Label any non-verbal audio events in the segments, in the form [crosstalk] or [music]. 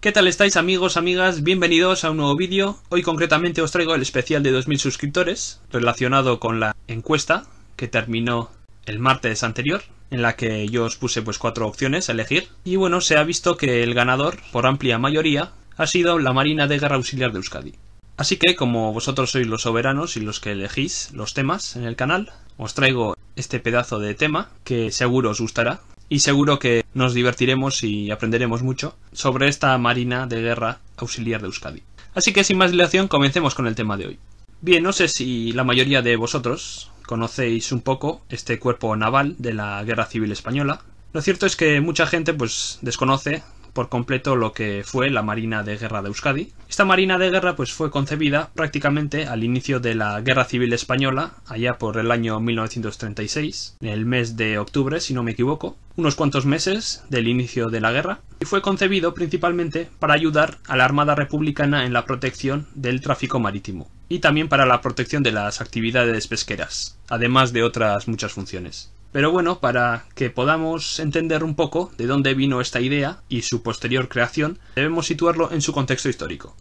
¿Qué tal estáis amigos, amigas? Bienvenidos a un nuevo vídeo. Hoy concretamente os traigo el especial de 2000 suscriptores relacionado con la encuesta que terminó el martes anterior en la que yo os puse pues cuatro opciones a elegir y bueno se ha visto que el ganador por amplia mayoría ha sido la Marina de Guerra Auxiliar de Euskadi. Así que como vosotros sois los soberanos y los que elegís los temas en el canal os traigo este pedazo de tema que seguro os gustará y seguro que nos divertiremos y aprenderemos mucho sobre esta Marina de Guerra Auxiliar de Euskadi. Así que sin más dilación comencemos con el tema de hoy. Bien, no sé si la mayoría de vosotros conocéis un poco este cuerpo naval de la Guerra Civil Española. Lo cierto es que mucha gente pues desconoce por completo lo que fue la Marina de Guerra de Euskadi. Esta Marina de Guerra pues, fue concebida prácticamente al inicio de la Guerra Civil Española, allá por el año 1936, en el mes de octubre, si no me equivoco, unos cuantos meses del inicio de la guerra, y fue concebido principalmente para ayudar a la Armada Republicana en la protección del tráfico marítimo, y también para la protección de las actividades pesqueras, además de otras muchas funciones. Pero bueno, para que podamos entender un poco de dónde vino esta idea y su posterior creación, debemos situarlo en su contexto histórico.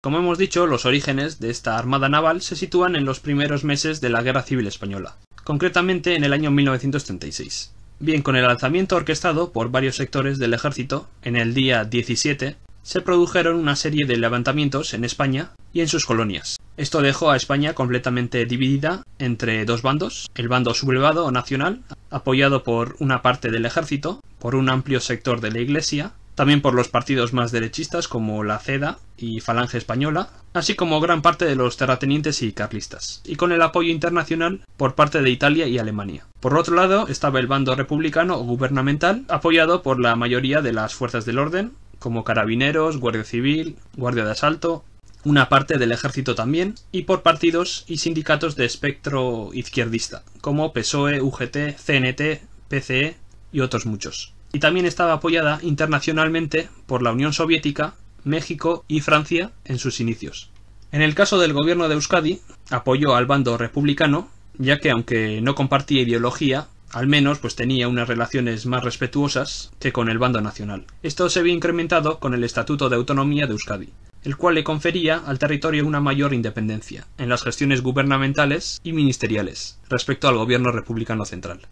Como hemos dicho, los orígenes de esta armada naval se sitúan en los primeros meses de la Guerra Civil Española, concretamente en el año 1936. Bien, con el lanzamiento orquestado por varios sectores del ejército, en el día 17, se produjeron una serie de levantamientos en España y en sus colonias, esto dejó a España completamente dividida entre dos bandos, el bando sublevado o nacional, apoyado por una parte del ejército, por un amplio sector de la Iglesia, también por los partidos más derechistas como la CEDA y Falange Española, así como gran parte de los terratenientes y carlistas, y con el apoyo internacional por parte de Italia y Alemania. Por otro lado estaba el bando republicano o gubernamental, apoyado por la mayoría de las fuerzas del orden, como carabineros, guardia civil, guardia de asalto, una parte del ejército también, y por partidos y sindicatos de espectro izquierdista, como PSOE, UGT, CNT, PCE y otros muchos. Y también estaba apoyada internacionalmente por la Unión Soviética, México y Francia en sus inicios. En el caso del gobierno de Euskadi, apoyó al bando republicano, ya que aunque no compartía ideología, al menos pues tenía unas relaciones más respetuosas que con el bando nacional. Esto se vio incrementado con el Estatuto de Autonomía de Euskadi el cual le confería al territorio una mayor independencia en las gestiones gubernamentales y ministeriales respecto al gobierno republicano central.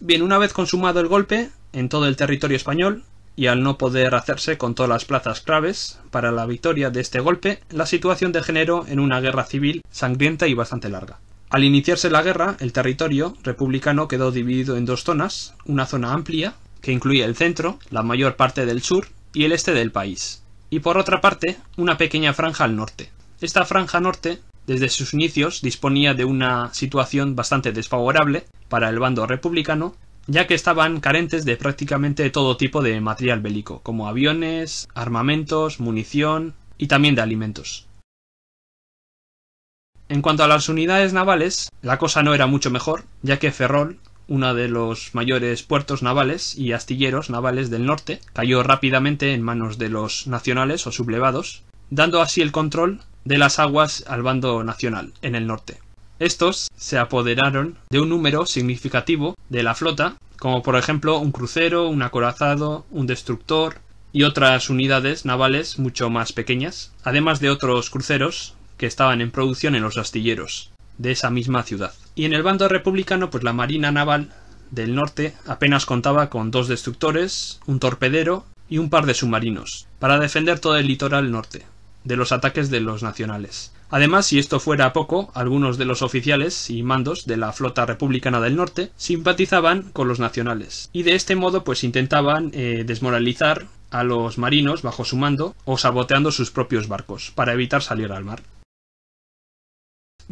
Bien, una vez consumado el golpe en todo el territorio español, y al no poder hacerse con todas las plazas claves para la victoria de este golpe, la situación degeneró en una guerra civil sangrienta y bastante larga. Al iniciarse la guerra, el territorio republicano quedó dividido en dos zonas, una zona amplia, que incluía el centro, la mayor parte del sur y el este del país, y por otra parte una pequeña franja al norte. Esta franja norte, desde sus inicios, disponía de una situación bastante desfavorable para el bando republicano, ya que estaban carentes de prácticamente todo tipo de material bélico, como aviones, armamentos, munición y también de alimentos. En cuanto a las unidades navales, la cosa no era mucho mejor, ya que Ferrol uno de los mayores puertos navales y astilleros navales del norte, cayó rápidamente en manos de los nacionales o sublevados, dando así el control de las aguas al bando nacional en el norte. Estos se apoderaron de un número significativo de la flota, como por ejemplo un crucero, un acorazado, un destructor y otras unidades navales mucho más pequeñas, además de otros cruceros que estaban en producción en los astilleros de esa misma ciudad. Y en el bando republicano, pues la Marina Naval del Norte apenas contaba con dos destructores, un torpedero y un par de submarinos, para defender todo el litoral norte de los ataques de los nacionales. Además, si esto fuera poco, algunos de los oficiales y mandos de la flota republicana del norte simpatizaban con los nacionales, y de este modo pues intentaban eh, desmoralizar a los marinos bajo su mando o saboteando sus propios barcos para evitar salir al mar.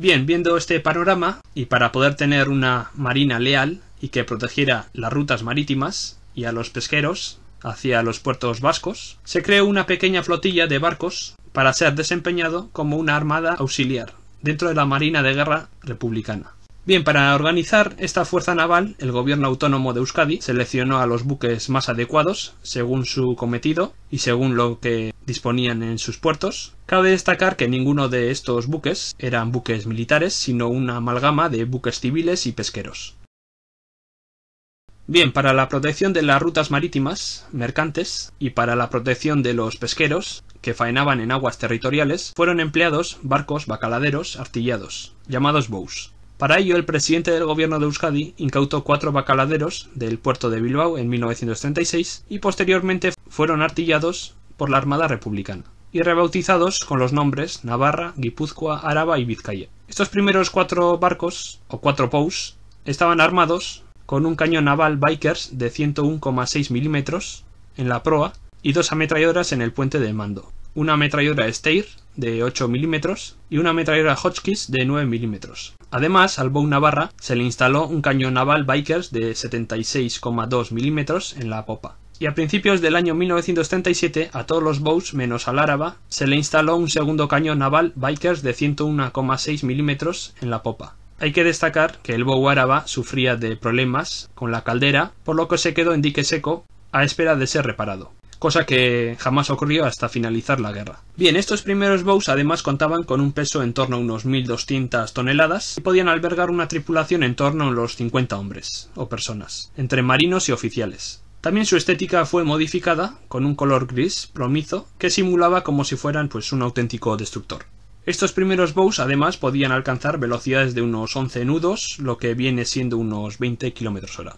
Bien, viendo este panorama, y para poder tener una marina leal y que protegiera las rutas marítimas y a los pesqueros hacia los puertos vascos, se creó una pequeña flotilla de barcos para ser desempeñado como una armada auxiliar dentro de la Marina de Guerra Republicana. Bien, para organizar esta fuerza naval, el gobierno autónomo de Euskadi seleccionó a los buques más adecuados, según su cometido y según lo que disponían en sus puertos. Cabe destacar que ninguno de estos buques eran buques militares, sino una amalgama de buques civiles y pesqueros. Bien, para la protección de las rutas marítimas, mercantes, y para la protección de los pesqueros, que faenaban en aguas territoriales, fueron empleados barcos bacaladeros artillados, llamados bows. Para ello, el presidente del gobierno de Euskadi incautó cuatro bacaladeros del puerto de Bilbao en 1936 y posteriormente fueron artillados por la Armada Republicana y rebautizados con los nombres Navarra, Guipúzcoa, Araba y Vizcaya. Estos primeros cuatro barcos, o cuatro POUs estaban armados con un cañón naval Bikers de 101,6 milímetros en la proa y dos ametralladoras en el puente de mando, una ametralladora Steyr de 8 milímetros y una ametralladora Hotchkiss de 9 milímetros. Además, al Bow Navarra se le instaló un cañón naval Bikers de 76,2 milímetros en la popa. Y a principios del año 1937, a todos los Bows menos al Áraba, se le instaló un segundo cañón naval Bikers de 101,6 milímetros en la popa. Hay que destacar que el Bow Araba sufría de problemas con la caldera, por lo que se quedó en dique seco a espera de ser reparado cosa que jamás ocurrió hasta finalizar la guerra. Bien, estos primeros bows además contaban con un peso en torno a unos 1.200 toneladas y podían albergar una tripulación en torno a los 50 hombres o personas, entre marinos y oficiales. También su estética fue modificada con un color gris promizo que simulaba como si fueran pues un auténtico destructor. Estos primeros bows además podían alcanzar velocidades de unos 11 nudos, lo que viene siendo unos 20 km hora.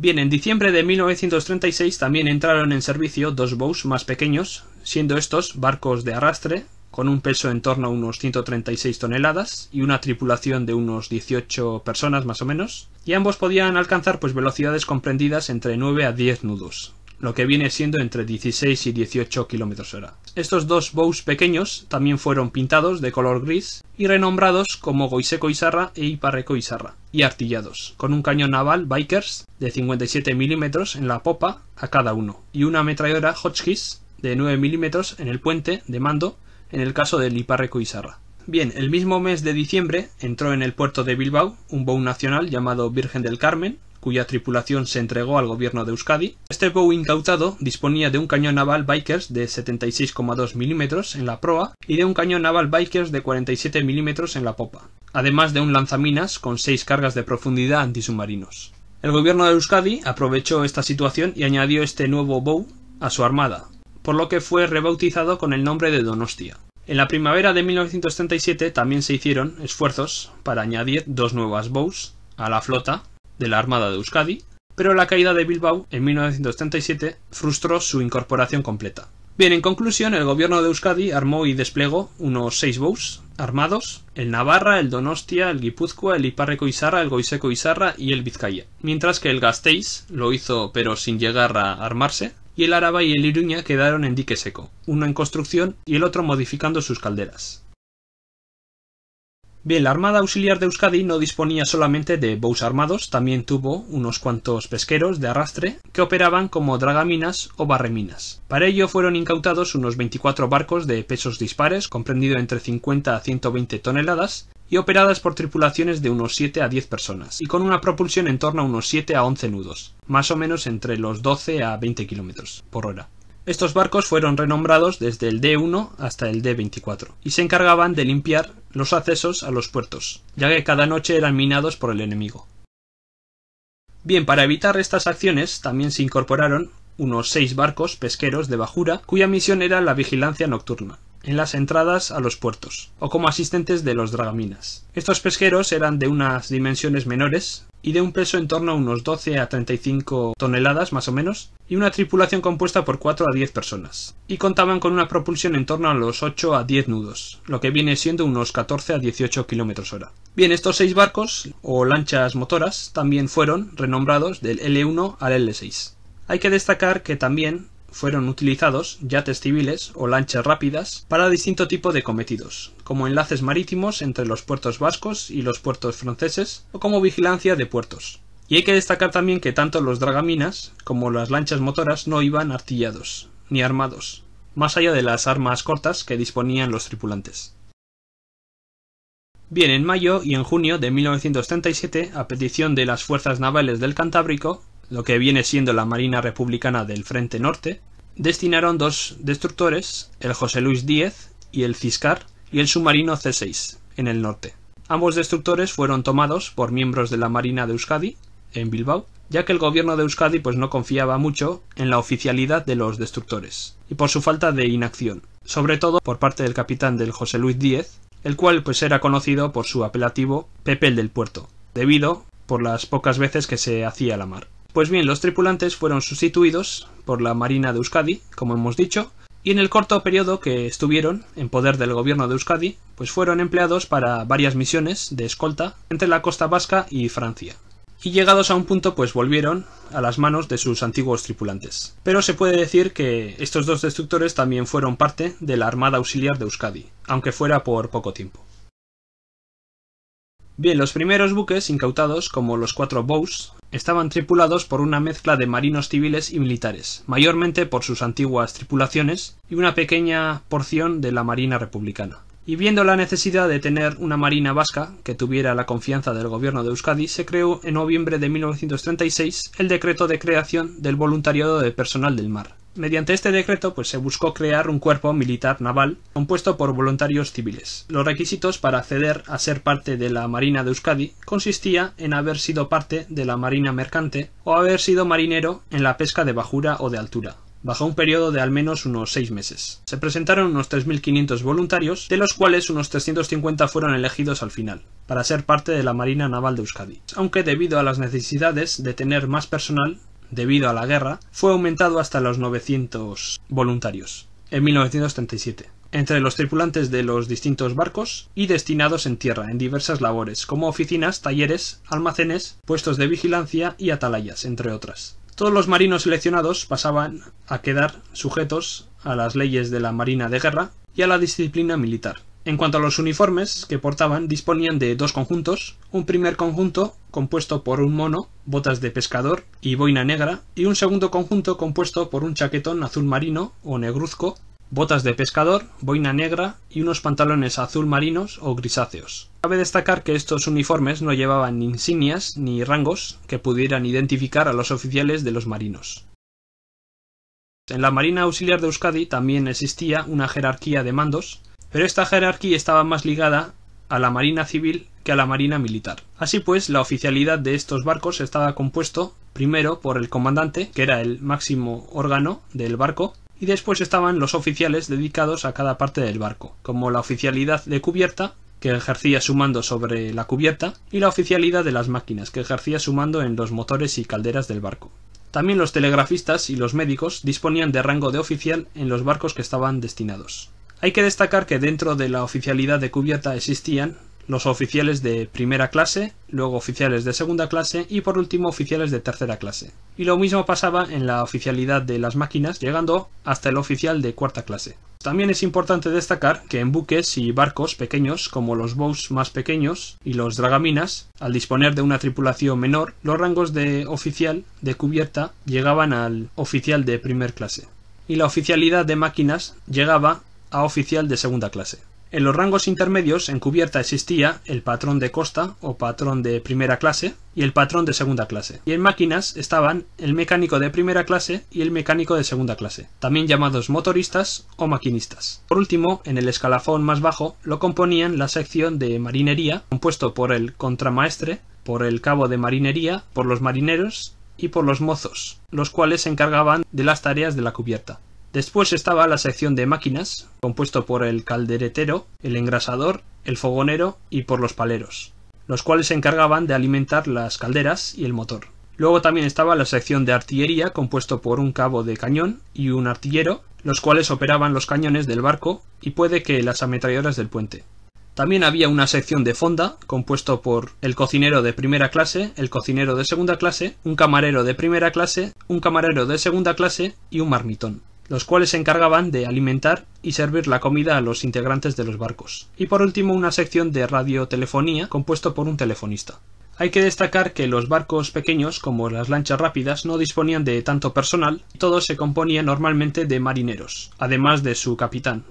Bien, en diciembre de 1936 también entraron en servicio dos bows más pequeños, siendo estos barcos de arrastre, con un peso en torno a unos 136 toneladas y una tripulación de unos 18 personas más o menos, y ambos podían alcanzar pues velocidades comprendidas entre 9 a 10 nudos lo que viene siendo entre 16 y 18 km hora. Estos dos bows pequeños también fueron pintados de color gris y renombrados como Goiseco Izarra e Iparreco Izarra, y artillados, con un cañón naval Bikers de 57 mm en la popa a cada uno, y una ametralladora Hotchkiss de 9 mm en el puente de mando en el caso del Iparreco Izarra. Bien, el mismo mes de diciembre entró en el puerto de Bilbao un bow nacional llamado Virgen del Carmen, cuya tripulación se entregó al gobierno de Euskadi. Este bow incautado disponía de un cañón naval Bikers de 76,2 milímetros en la proa y de un cañón naval Bikers de 47 milímetros en la popa, además de un lanzaminas con seis cargas de profundidad antisubmarinos. El gobierno de Euskadi aprovechó esta situación y añadió este nuevo bow a su armada, por lo que fue rebautizado con el nombre de Donostia. En la primavera de 1937 también se hicieron esfuerzos para añadir dos nuevas bows a la flota de la Armada de Euskadi, pero la caída de Bilbao en 1937 frustró su incorporación completa. Bien, en conclusión, el gobierno de Euskadi armó y desplegó unos seis bows armados, el Navarra, el Donostia, el Guipúzcoa, el Iparreco Isarra, el Goiseco Isarra y el Vizcaya, mientras que el Gasteiz lo hizo pero sin llegar a armarse, y el Araba y el Iruña quedaron en dique seco, uno en construcción y el otro modificando sus calderas. Bien, la Armada Auxiliar de Euskadi no disponía solamente de bows armados, también tuvo unos cuantos pesqueros de arrastre que operaban como dragaminas o barreminas. Para ello fueron incautados unos 24 barcos de pesos dispares, comprendido entre 50 a 120 toneladas, y operadas por tripulaciones de unos 7 a 10 personas, y con una propulsión en torno a unos 7 a 11 nudos, más o menos entre los 12 a 20 kilómetros por hora. Estos barcos fueron renombrados desde el D1 hasta el D24 y se encargaban de limpiar los accesos a los puertos, ya que cada noche eran minados por el enemigo. Bien, para evitar estas acciones también se incorporaron unos seis barcos pesqueros de bajura cuya misión era la vigilancia nocturna en las entradas a los puertos, o como asistentes de los dragaminas. Estos pesqueros eran de unas dimensiones menores y de un peso en torno a unos 12 a 35 toneladas más o menos, y una tripulación compuesta por 4 a 10 personas, y contaban con una propulsión en torno a los 8 a 10 nudos, lo que viene siendo unos 14 a 18 kilómetros hora. Bien, estos seis barcos, o lanchas motoras, también fueron renombrados del L1 al L6. Hay que destacar que también fueron utilizados yates civiles o lanchas rápidas para distinto tipo de cometidos, como enlaces marítimos entre los puertos vascos y los puertos franceses o como vigilancia de puertos. Y hay que destacar también que tanto los dragaminas como las lanchas motoras no iban artillados ni armados, más allá de las armas cortas que disponían los tripulantes. Bien, en mayo y en junio de 1937, a petición de las fuerzas navales del Cantábrico, lo que viene siendo la Marina Republicana del Frente Norte, destinaron dos destructores, el José Luis Díez y el Ciscar, y el submarino C6, en el norte. Ambos destructores fueron tomados por miembros de la Marina de Euskadi, en Bilbao, ya que el gobierno de Euskadi pues no confiaba mucho en la oficialidad de los destructores, y por su falta de inacción, sobre todo por parte del capitán del José Luis Díez, el cual pues era conocido por su apelativo Pepe del Puerto, debido por las pocas veces que se hacía la mar. Pues bien, los tripulantes fueron sustituidos por la Marina de Euskadi, como hemos dicho, y en el corto periodo que estuvieron en poder del gobierno de Euskadi, pues fueron empleados para varias misiones de escolta entre la costa vasca y Francia. Y llegados a un punto, pues volvieron a las manos de sus antiguos tripulantes. Pero se puede decir que estos dos destructores también fueron parte de la Armada Auxiliar de Euskadi, aunque fuera por poco tiempo. Bien, los primeros buques incautados, como los cuatro Bows, estaban tripulados por una mezcla de marinos civiles y militares, mayormente por sus antiguas tripulaciones y una pequeña porción de la Marina republicana. Y viendo la necesidad de tener una marina vasca que tuviera la confianza del gobierno de Euskadi, se creó en noviembre de 1936 el decreto de creación del voluntariado de personal del mar, Mediante este decreto pues, se buscó crear un cuerpo militar naval compuesto por voluntarios civiles. Los requisitos para acceder a ser parte de la Marina de Euskadi consistía en haber sido parte de la Marina mercante o haber sido marinero en la pesca de bajura o de altura bajo un periodo de al menos unos seis meses. Se presentaron unos 3.500 voluntarios, de los cuales unos 350 fueron elegidos al final, para ser parte de la Marina Naval de Euskadi, aunque debido a las necesidades de tener más personal, debido a la guerra, fue aumentado hasta los 900 voluntarios en 1937 entre los tripulantes de los distintos barcos y destinados en tierra en diversas labores, como oficinas, talleres, almacenes, puestos de vigilancia y atalayas, entre otras. Todos los marinos seleccionados pasaban a quedar sujetos a las leyes de la Marina de Guerra y a la disciplina militar, en cuanto a los uniformes que portaban, disponían de dos conjuntos, un primer conjunto compuesto por un mono, botas de pescador y boina negra, y un segundo conjunto compuesto por un chaquetón azul marino o negruzco, botas de pescador, boina negra y unos pantalones azul marinos o grisáceos. Cabe destacar que estos uniformes no llevaban insignias ni rangos que pudieran identificar a los oficiales de los marinos. En la Marina Auxiliar de Euskadi también existía una jerarquía de mandos, pero esta jerarquía estaba más ligada a la Marina Civil que a la Marina Militar. Así pues, la oficialidad de estos barcos estaba compuesto primero por el comandante, que era el máximo órgano del barco, y después estaban los oficiales dedicados a cada parte del barco, como la oficialidad de cubierta, que ejercía su mando sobre la cubierta, y la oficialidad de las máquinas, que ejercía su mando en los motores y calderas del barco. También los telegrafistas y los médicos disponían de rango de oficial en los barcos que estaban destinados. Hay que destacar que dentro de la oficialidad de cubierta existían los oficiales de primera clase, luego oficiales de segunda clase y por último oficiales de tercera clase. Y lo mismo pasaba en la oficialidad de las máquinas, llegando hasta el oficial de cuarta clase. También es importante destacar que en buques y barcos pequeños, como los bows más pequeños y los dragaminas, al disponer de una tripulación menor, los rangos de oficial de cubierta llegaban al oficial de primer clase. Y la oficialidad de máquinas llegaba a oficial de segunda clase. En los rangos intermedios en cubierta existía el patrón de costa o patrón de primera clase y el patrón de segunda clase. Y en máquinas estaban el mecánico de primera clase y el mecánico de segunda clase, también llamados motoristas o maquinistas. Por último, en el escalafón más bajo lo componían la sección de marinería, compuesto por el contramaestre, por el cabo de marinería, por los marineros y por los mozos, los cuales se encargaban de las tareas de la cubierta. Después estaba la sección de máquinas, compuesto por el calderetero, el engrasador, el fogonero y por los paleros, los cuales se encargaban de alimentar las calderas y el motor. Luego también estaba la sección de artillería, compuesto por un cabo de cañón y un artillero, los cuales operaban los cañones del barco y puede que las ametralladoras del puente. También había una sección de fonda, compuesto por el cocinero de primera clase, el cocinero de segunda clase, un camarero de primera clase, un camarero de segunda clase y un marmitón los cuales se encargaban de alimentar y servir la comida a los integrantes de los barcos. Y por último una sección de radiotelefonía compuesto por un telefonista. Hay que destacar que los barcos pequeños, como las lanchas rápidas, no disponían de tanto personal, todo se componía normalmente de marineros, además de su capitán.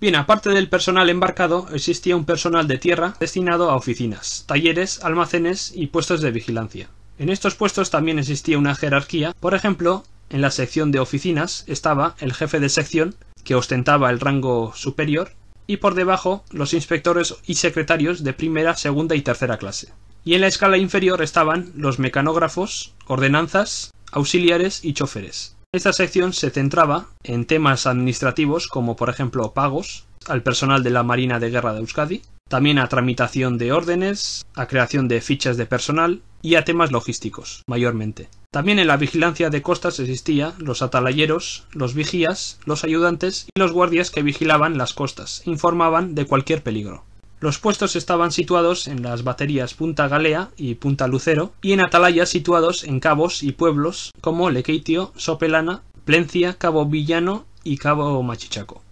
Bien, aparte del personal embarcado, existía un personal de tierra destinado a oficinas, talleres, almacenes y puestos de vigilancia. En estos puestos también existía una jerarquía, por ejemplo, en la sección de oficinas estaba el jefe de sección, que ostentaba el rango superior, y por debajo los inspectores y secretarios de primera, segunda y tercera clase. Y en la escala inferior estaban los mecanógrafos, ordenanzas, auxiliares y choferes. Esta sección se centraba en temas administrativos como por ejemplo pagos al personal de la Marina de Guerra de Euskadi, también a tramitación de órdenes, a creación de fichas de personal y a temas logísticos, mayormente. También en la vigilancia de costas existía los atalayeros, los vigías, los ayudantes y los guardias que vigilaban las costas, informaban de cualquier peligro. Los puestos estaban situados en las baterías Punta Galea y Punta Lucero y en atalayas situados en cabos y pueblos como Lequeitio, Sopelana, Plencia, Cabo Villano y Cabo Machichaco.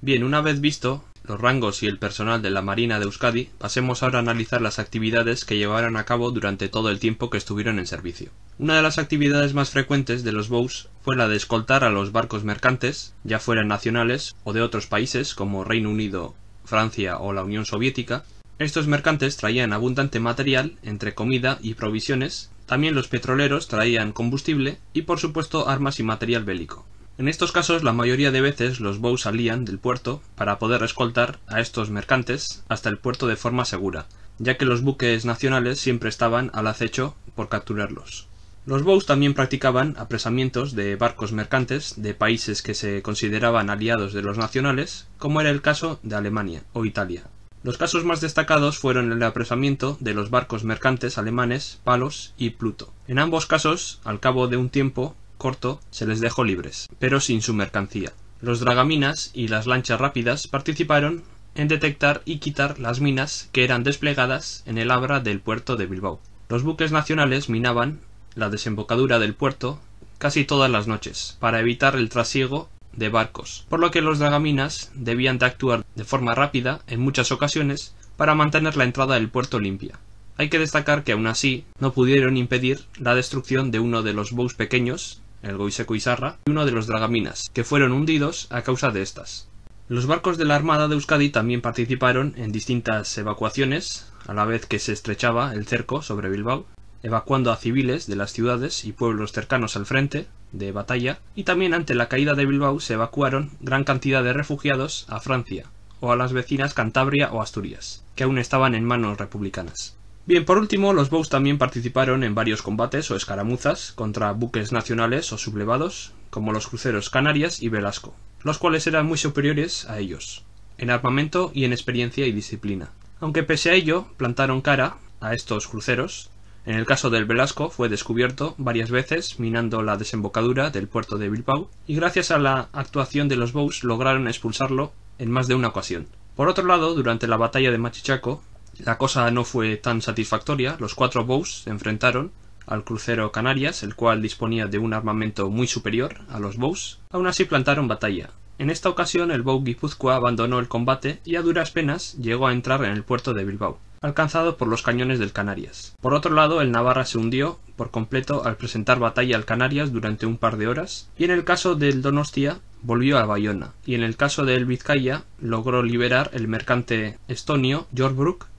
Bien, una vez visto los rangos y el personal de la Marina de Euskadi, pasemos ahora a analizar las actividades que llevaron a cabo durante todo el tiempo que estuvieron en servicio. Una de las actividades más frecuentes de los BOWs fue la de escoltar a los barcos mercantes, ya fueran nacionales o de otros países como Reino Unido, Francia o la Unión Soviética. Estos mercantes traían abundante material, entre comida y provisiones, también los petroleros traían combustible y por supuesto armas y material bélico. En estos casos la mayoría de veces los bous salían del puerto para poder escoltar a estos mercantes hasta el puerto de forma segura, ya que los buques nacionales siempre estaban al acecho por capturarlos. Los bous también practicaban apresamientos de barcos mercantes de países que se consideraban aliados de los nacionales, como era el caso de Alemania o Italia. Los casos más destacados fueron el apresamiento de los barcos mercantes alemanes Palos y Pluto. En ambos casos, al cabo de un tiempo, corto se les dejó libres, pero sin su mercancía. Los dragaminas y las lanchas rápidas participaron en detectar y quitar las minas que eran desplegadas en el abra del puerto de Bilbao. Los buques nacionales minaban la desembocadura del puerto casi todas las noches, para evitar el trasiego de barcos, por lo que los dragaminas debían de actuar de forma rápida en muchas ocasiones para mantener la entrada del puerto limpia. Hay que destacar que aún así no pudieron impedir la destrucción de uno de los bows pequeños el Goiseco y Sarra, y uno de los Dragaminas, que fueron hundidos a causa de estas. Los barcos de la Armada de Euskadi también participaron en distintas evacuaciones, a la vez que se estrechaba el cerco sobre Bilbao, evacuando a civiles de las ciudades y pueblos cercanos al frente de batalla, y también ante la caída de Bilbao se evacuaron gran cantidad de refugiados a Francia o a las vecinas Cantabria o Asturias, que aún estaban en manos republicanas. Bien, por último, los Bows también participaron en varios combates o escaramuzas contra buques nacionales o sublevados, como los cruceros Canarias y Velasco, los cuales eran muy superiores a ellos, en armamento y en experiencia y disciplina. Aunque pese a ello, plantaron cara a estos cruceros, en el caso del Velasco fue descubierto varias veces minando la desembocadura del puerto de Bilbao, y gracias a la actuación de los Bows lograron expulsarlo en más de una ocasión. Por otro lado, durante la batalla de Machichaco, la cosa no fue tan satisfactoria, los cuatro bows se enfrentaron al crucero Canarias, el cual disponía de un armamento muy superior a los bows, aún así plantaron batalla. En esta ocasión el bow guipúzcoa abandonó el combate y a duras penas llegó a entrar en el puerto de Bilbao, alcanzado por los cañones del Canarias. Por otro lado, el Navarra se hundió por completo al presentar batalla al Canarias durante un par de horas, y en el caso del Donostia volvió a Bayona, y en el caso del Vizcaya logró liberar el mercante estonio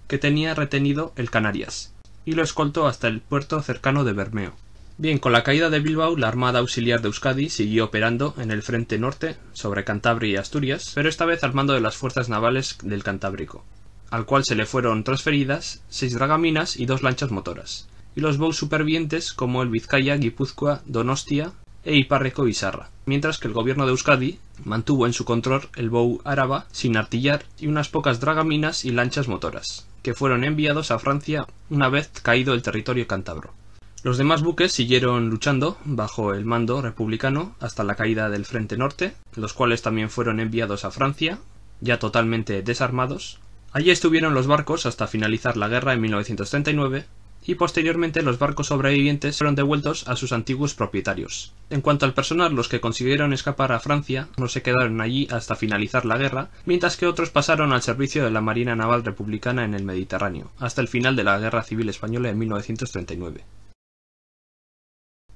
que tenía retenido el Canarias, y lo escoltó hasta el puerto cercano de Bermeo. Bien, con la caída de Bilbao, la Armada Auxiliar de Euskadi siguió operando en el frente norte sobre Cantabria y Asturias, pero esta vez al mando de las fuerzas navales del Cantábrico, al cual se le fueron transferidas seis dragaminas y dos lanchas motoras, y los bows supervientes como el Vizcaya, Guipúzcoa, Donostia e Iparreco y Sarra, mientras que el gobierno de Euskadi mantuvo en su control el bow áraba sin artillar y unas pocas dragaminas y lanchas motoras que fueron enviados a Francia una vez caído el territorio cántabro. Los demás buques siguieron luchando bajo el mando republicano hasta la caída del Frente Norte, los cuales también fueron enviados a Francia, ya totalmente desarmados. Allí estuvieron los barcos hasta finalizar la guerra en 1939, y posteriormente los barcos sobrevivientes fueron devueltos a sus antiguos propietarios. En cuanto al personal, los que consiguieron escapar a Francia no se quedaron allí hasta finalizar la guerra, mientras que otros pasaron al servicio de la Marina Naval Republicana en el Mediterráneo, hasta el final de la Guerra Civil Española en 1939.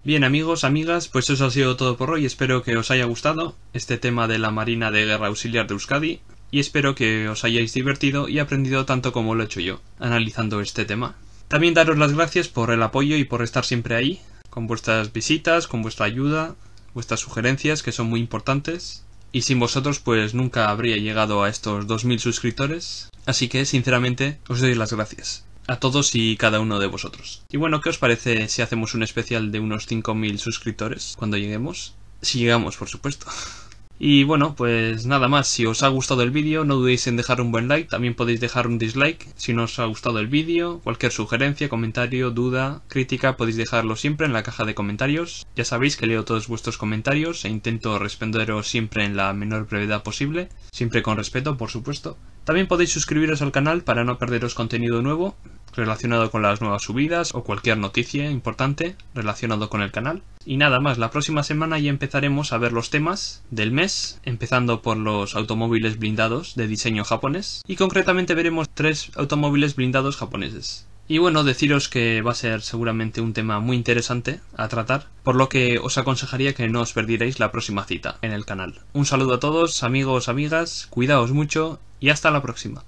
Bien amigos, amigas, pues eso ha sido todo por hoy, espero que os haya gustado este tema de la Marina de Guerra Auxiliar de Euskadi, y espero que os hayáis divertido y aprendido tanto como lo he hecho yo, analizando este tema. También daros las gracias por el apoyo y por estar siempre ahí, con vuestras visitas, con vuestra ayuda, vuestras sugerencias que son muy importantes. Y sin vosotros pues nunca habría llegado a estos 2.000 suscriptores. Así que sinceramente os doy las gracias a todos y cada uno de vosotros. Y bueno, ¿qué os parece si hacemos un especial de unos 5.000 suscriptores cuando lleguemos? Si llegamos, por supuesto. [laughs] Y bueno, pues nada más, si os ha gustado el vídeo no dudéis en dejar un buen like, también podéis dejar un dislike si no os ha gustado el vídeo, cualquier sugerencia, comentario, duda, crítica podéis dejarlo siempre en la caja de comentarios, ya sabéis que leo todos vuestros comentarios e intento responderos siempre en la menor brevedad posible, siempre con respeto por supuesto. También podéis suscribiros al canal para no perderos contenido nuevo, relacionado con las nuevas subidas o cualquier noticia importante relacionado con el canal. Y nada más, la próxima semana ya empezaremos a ver los temas del mes, empezando por los automóviles blindados de diseño japonés, y concretamente veremos tres automóviles blindados japoneses. Y bueno, deciros que va a ser seguramente un tema muy interesante a tratar, por lo que os aconsejaría que no os perdierais la próxima cita en el canal. Un saludo a todos, amigos, amigas, cuidaos mucho y hasta la próxima.